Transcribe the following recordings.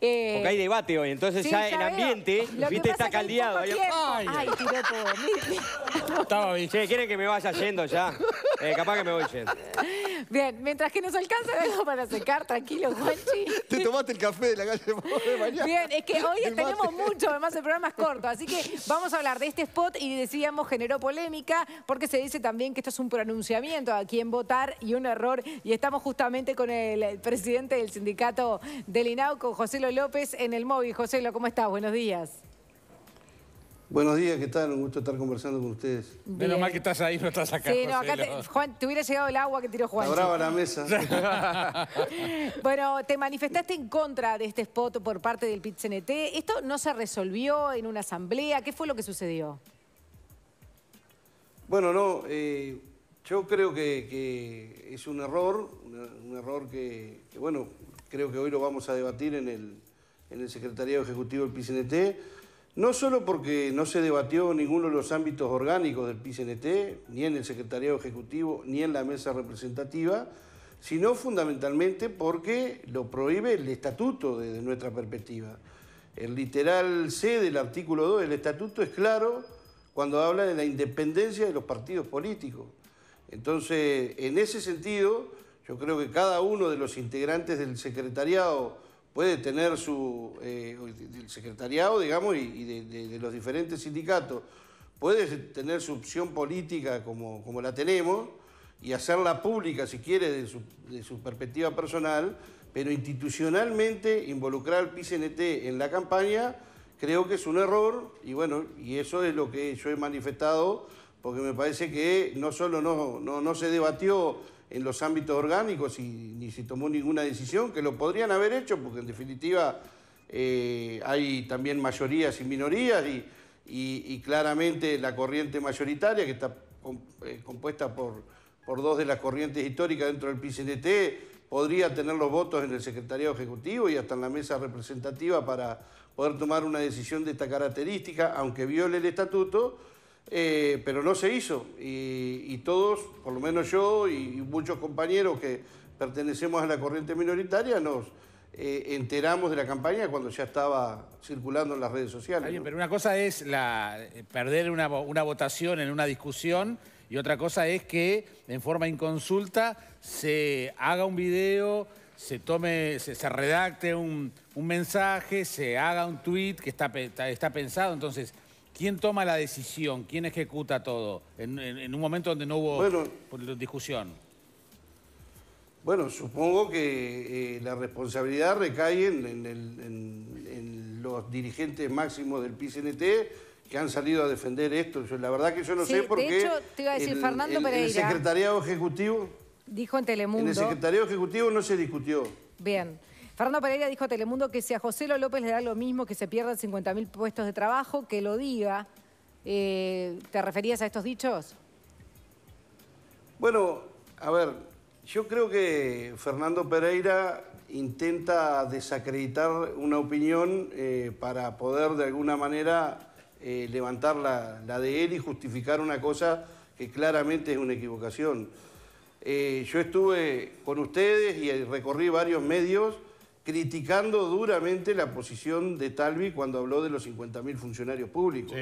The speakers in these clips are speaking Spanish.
Eh, Porque hay debate hoy, entonces ya, el ambiente, viste, está caldeado. Ay, Ay tiró todo. Estaba bien. Che, ¿quieren que me vaya yendo ya? Eh, capaz que me voy yendo. Bien, mientras que nos alcanza algo para secar, tranquilo, Juanchi. Te tomaste el café de la calle de mañana. Bien, es que hoy tenemos mucho, además el programa es corto, así que vamos a hablar de este spot y decíamos generó polémica porque se dice también que esto es un pronunciamiento a quién votar y un error y estamos justamente con el, presidente del sindicato del INAU, con José López en el móvil. José, ¿cómo estás? Buenos días. Buenos días, ¿qué tal? Un gusto estar conversando con ustedes. Bien. Menos mal que estás ahí, no estás acá. Sí, no, acá te, hubiera llegado el agua que tiró Juan. Abraba la mesa. bueno, te manifestaste en contra de este spot por parte del pit ¿Esto no se resolvió en una asamblea? ¿Qué fue lo que sucedió? Bueno, no, eh, yo creo que, es un error, un, error que, bueno, creo que hoy lo vamos a debatir en el, en el Secretariado Ejecutivo del PCNT no solo porque no se debatió ninguno de los ámbitos orgánicos del PCNT, ni en el Secretariado Ejecutivo, ni en la mesa representativa, sino fundamentalmente porque lo prohíbe el estatuto desde nuestra perspectiva. El literal C del artículo 2 del estatuto es claro cuando habla de la independencia de los partidos políticos. Entonces, en ese sentido, yo creo que cada uno de los integrantes del secretariado puede tener su eh, secretariado, digamos, y, de, los diferentes sindicatos, puede tener su opción política como, como la tenemos y hacerla pública, si quiere, de su, perspectiva personal, pero institucionalmente involucrar al PCNT en la campaña creo que es un error y bueno, y eso es lo que yo he manifestado porque me parece que no solo no, no se debatió en los ámbitos orgánicos y ni se tomó ninguna decisión, que lo podrían haber hecho, porque en definitiva eh, hay también mayorías y minorías y, claramente la corriente mayoritaria, que está eh, compuesta por, por dos de las corrientes históricas dentro del PCNT, podría tener los votos en el Secretariado Ejecutivo y hasta en la mesa representativa para poder tomar una decisión de esta característica, aunque viole el estatuto eh, pero no se hizo. Y, todos, por lo menos yo y, muchos compañeros que pertenecemos a la corriente minoritaria, nos eh, enteramos de la campaña cuando ya estaba circulando en las redes sociales. Pero una cosa es eh, perder una, votación en una discusión. Y otra cosa es que en forma inconsulta se haga un video, se tome, se, redacte un, mensaje, se haga un tweet que está, está pensado. Entonces, ¿Quién toma la decisión? ¿Quién ejecuta todo? En, un momento donde no hubo discusión. Bueno, supongo que eh, la responsabilidad recae en, los dirigentes máximos del PCNT que han salido a defender esto. la verdad que yo no sé por qué... De hecho, te iba a decir, Fernando El secretariado ejecutivo... Dijo en Telemundo... el secretariado ejecutivo no se discutió. Bien. Fernando Pereira dijo a Telemundo que si a José López le da lo mismo que se pierdan 50.000 puestos de trabajo, que lo diga. Eh, ¿Te referías a estos dichos? Bueno, a ver, yo creo que Fernando Pereira intenta desacreditar una opinión eh, para poder de alguna manera eh, levantar la, de él y justificar una cosa que claramente es una equivocación. yo estuve con ustedes y recorrí varios medios criticando duramente la posición de Talvi cuando habló de los 50.000 funcionarios públicos.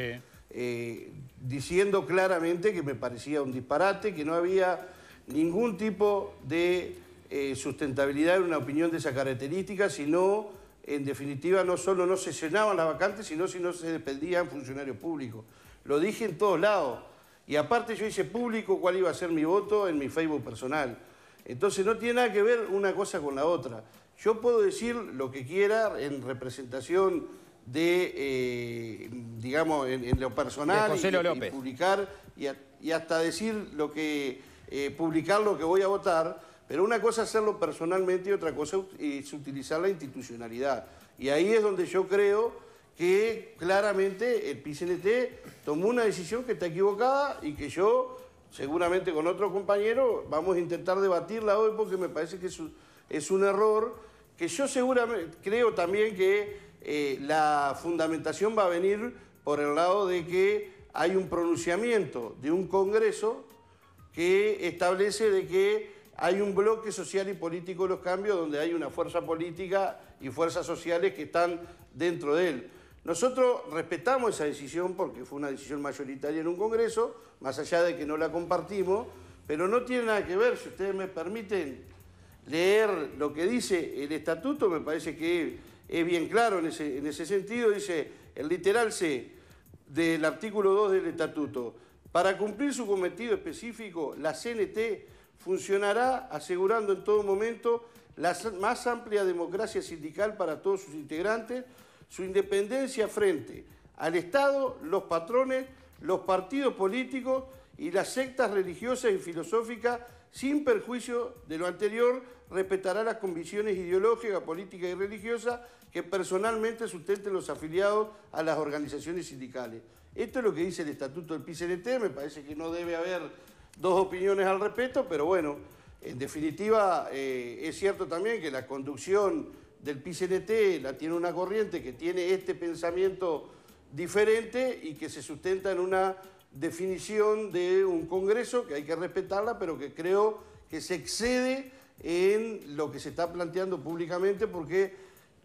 Eh, diciendo claramente que me parecía un disparate, que no había ningún tipo de eh, sustentabilidad en una opinión de esa característica, sino, en definitiva, no solo no se llenaban las vacantes, sino si no se despedían funcionarios públicos. Lo dije en todos lados. Y aparte yo hice público cuál iba a ser mi voto en mi Facebook personal. Entonces no tiene nada que ver una cosa con la otra. Yo puedo decir lo que quiera en representación de, eh, digamos, en, lo personal y, publicar y, hasta decir lo que, eh, publicar lo que voy a votar, pero una cosa es hacerlo personalmente y otra cosa es utilizar la institucionalidad. Y ahí es donde yo creo que claramente el PCNT tomó una decisión que está equivocada y que yo, seguramente con otros compañeros vamos a intentar debatirla hoy porque me parece que es es un error que yo seguramente creo también que eh, la fundamentación va a venir por el lado de que hay un pronunciamiento de un Congreso que establece de que hay un bloque social y político de los cambios donde hay una fuerza política y fuerzas sociales que están dentro de él. Nosotros respetamos esa decisión porque fue una decisión mayoritaria en un Congreso, más allá de que no la compartimos, pero no tiene nada que ver, si ustedes me permiten, leer lo que dice el estatuto, me parece que es bien claro en ese, sentido, dice el literal C del artículo 2 del estatuto. Para cumplir su cometido específico, la CNT funcionará asegurando en todo momento la más amplia democracia sindical para todos sus integrantes, su independencia frente al Estado, los patrones, los partidos políticos y las sectas religiosas y filosóficas, sin perjuicio de lo anterior, respetará las convicciones ideológicas, políticas y religiosas que personalmente sustenten los afiliados a las organizaciones sindicales. Esto es lo que dice el estatuto del PCNT, me parece que no debe haber dos opiniones al respecto, pero bueno, en definitiva eh, es cierto también que la conducción del PICNT la tiene una corriente que tiene este pensamiento diferente y que se sustenta en una definición de un Congreso que hay que respetarla, pero que creo que se excede en lo que se está planteando públicamente porque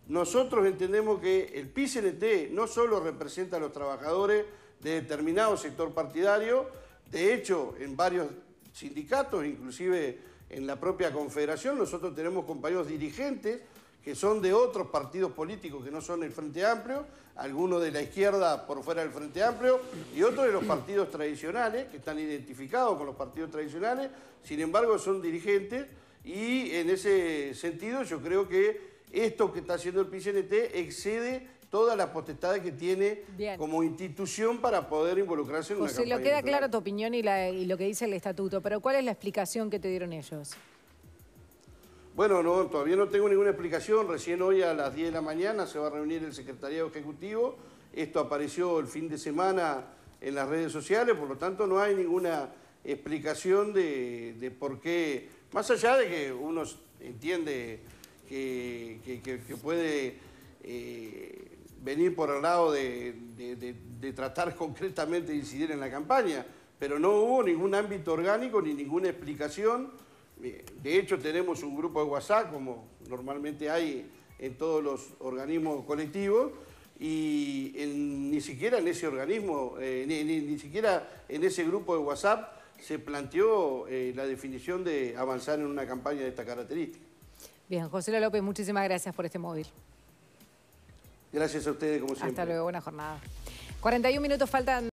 nosotros entendemos que el PICNT no solo representa a los trabajadores de determinado sector partidario, de hecho en varios sindicatos, inclusive en la propia confederación, nosotros tenemos compañeros dirigentes que son de otros partidos políticos que no son el Frente Amplio, algunos de la izquierda por fuera del Frente Amplio y otros de los partidos tradicionales, que están identificados con los partidos tradicionales, sin embargo son dirigentes y en ese sentido yo creo que esto que está haciendo el PCNT excede todas las potestades que tiene como institución para poder involucrarse en una campaña. lo queda claro tu opinión y lo que dice el estatuto, pero ¿cuál es la explicación que te dieron ellos? Bueno, no, todavía no tengo ninguna explicación. Recién hoy a las 10 de la mañana se va a reunir el Secretariado Ejecutivo. Esto apareció el fin de semana en las redes sociales, por lo tanto no hay ninguna explicación de, por qué, más allá de que uno entiende que, puede eh, venir por el lado de tratar concretamente de incidir en la campaña, pero no hubo ningún ámbito orgánico ni ninguna explicación de hecho, tenemos un grupo de WhatsApp, como normalmente hay en todos los organismos colectivos, y ni siquiera en ese organismo, eh, ni, siquiera en ese grupo de WhatsApp se planteó eh, la definición de avanzar en una campaña de esta característica. Bien, José López, muchísimas gracias por este móvil. Gracias a ustedes, como siempre. Hasta luego, buena jornada. 41 minutos faltan...